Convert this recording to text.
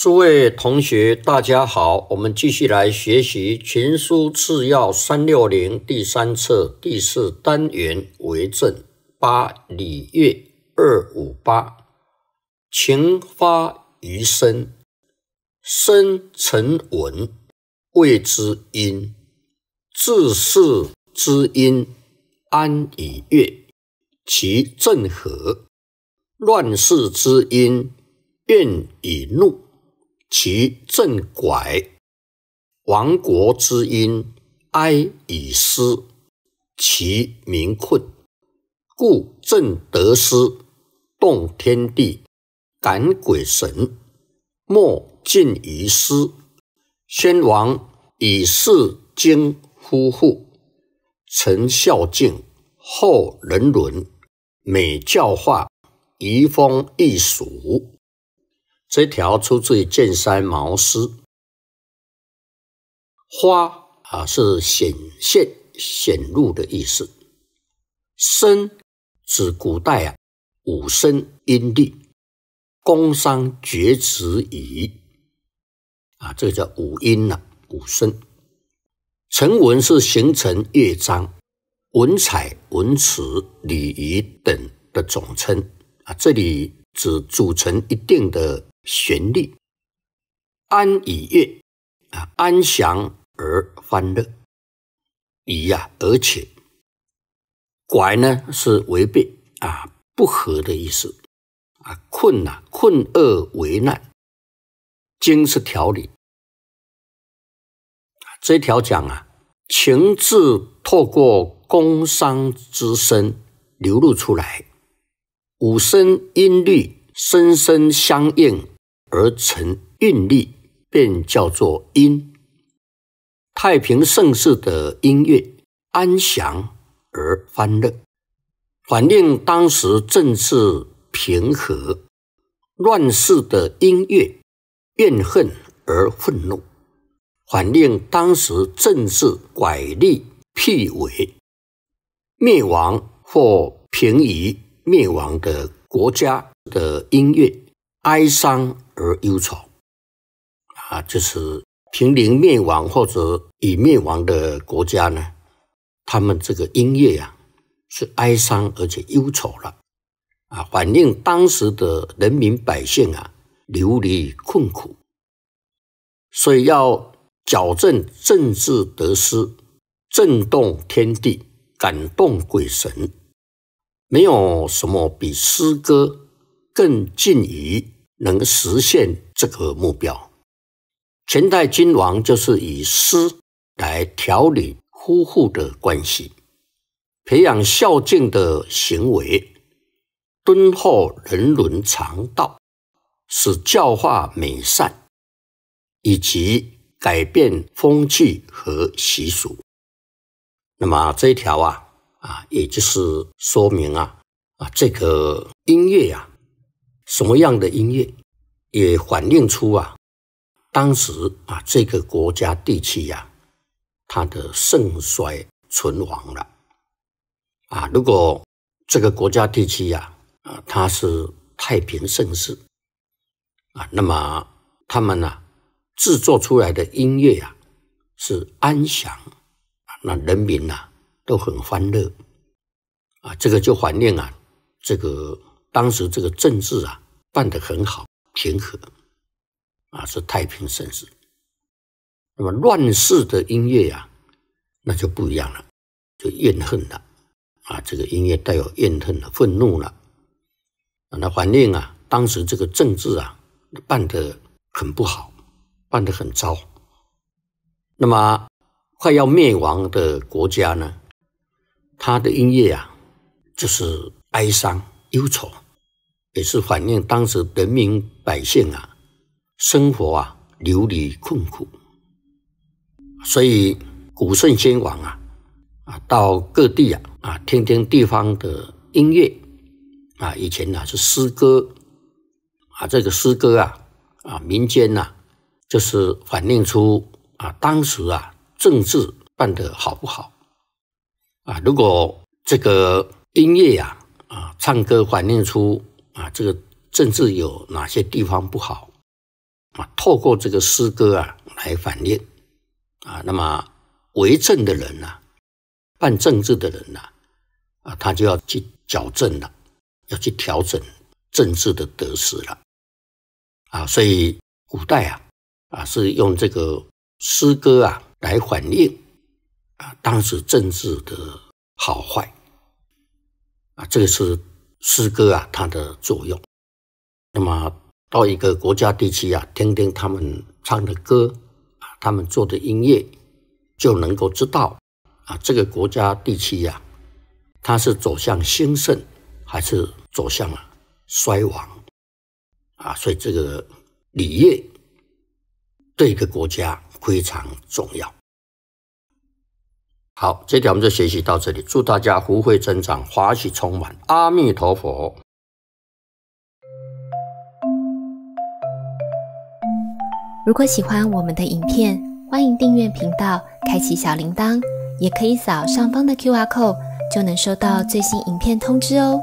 诸位同学，大家好！我们继续来学习《群书次要三六零》第三册第四单元为政八礼乐二五八情发于身，身成文谓之音；自是之音安以乐，其正和；乱世之音变以怒。其正拐，亡国之音哀以思；其民困，故正得失，动天地，感鬼神，莫近于思。先王以世经夫妇，臣孝敬，后人伦，美教化，移风易俗。这条出自于剑山毛诗。花啊是显现、显露的意思。声指古代啊五声音律，宫商角徵羽啊，这个叫五音呐。五声。成文是形成乐章、文采、文辞、礼仪等的总称啊。这里指组成一定的。旋律，安以乐，啊，安详而欢乐。以呀，而且，拐呢是违背啊，不和的意思，啊，困呐，困厄为难。经是调理。这条讲啊，情志透过宫商之声流露出来，五声音律声声相应。而成韵律，便叫做音。太平盛世的音乐安详而欢乐，反映当时政治平和；乱世的音乐怨恨而愤怒，反映当时政治拐戾、辟伪、灭亡或平移灭亡的国家的音乐哀伤。而忧愁，啊，就是濒临灭亡或者已灭亡的国家呢，他们这个音乐呀，是哀伤而且忧愁了，啊，反映当时的人民百姓啊流离困苦，所以要矫正政治得失，震动天地，感动鬼神，没有什么比诗歌更近于。能实现这个目标。前代君王就是以诗来调理夫妇的关系，培养孝敬的行为，敦厚人伦常道，使教化美善，以及改变风气和习俗。那么这一条啊啊，也就是说明啊啊，这个音乐啊什么样的音乐也反映出啊，当时啊这个国家地区呀，它的盛衰存亡了。啊，如果这个国家地区呀，啊它是太平盛世，啊，那么他们呢制作出来的音乐呀是安详，那人民呢都很欢乐，啊，这个就反映啊这个。当时这个政治啊办的很好，平和，啊是太平盛世。那么乱世的音乐呀，那就不一样了，就怨恨了，啊这个音乐带有怨恨了、愤怒了。那反映啊，当时这个政治啊办的很不好，办的很糟。那么快要灭亡的国家呢，它的音乐啊就是哀伤。忧愁，也是反映当时人民百姓啊，生活啊流离困苦。所以古圣先王啊，啊，到各地啊，啊，听听地方的音乐啊，以前呢是诗歌，啊，这个诗歌啊，啊，民间呢，就是反映出啊，当时啊，政治办的好不好，啊，如果这个音乐呀。啊，唱歌反映出啊，这个政治有哪些地方不好？啊，透过这个诗歌啊来反映啊，那么为政的人呢，办政治的人呢，啊，他就要去矫正了，要去调整政治的得失了，啊，所以古代啊，啊，是用这个诗歌啊来反映啊当时政治的好坏。啊，这个是诗歌啊，它的作用。那么到一个国家地区啊，听听他们唱的歌啊，他们做的音乐，就能够知道啊，这个国家地区呀，它是走向兴盛还是走向啊衰亡啊？所以这个礼乐对一个国家非常重要。好，这条我们就学习到这里。祝大家福慧增长，欢喜充满。阿弥陀佛。如果喜欢我们的影片，欢迎订阅频道，开启小铃铛，也可以扫上方的 Q R code，就能收到最新影片通知哦。